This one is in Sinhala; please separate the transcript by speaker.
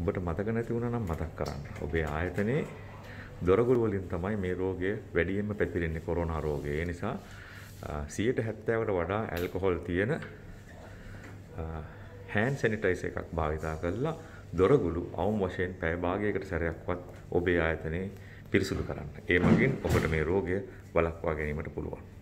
Speaker 1: ඔබට මතක නැති වුණා නම් මතක් කරන්න. ඔබේ ආයතනයේ දොරගුළු වලින් තමයි මේ රෝගය වැඩියෙන්ම පැතිරෙන්නේ කොරෝනා රෝගය. ඒ නිසා 170කට වඩා ඇල්කොහොල් තියෙන හෑන්ඩ් සැනිටයිසර් එකක් භාවිතා කරලා දොරගුළු අවම වශයෙන් පැය භාගයකට සැරයක්වත් ඔබේ ආයතනයේ පිරිසුදු කරන්න. ඒ මගින් ඔබට මේ රෝගය වළක්වා ගැනීමට පුළුවන්.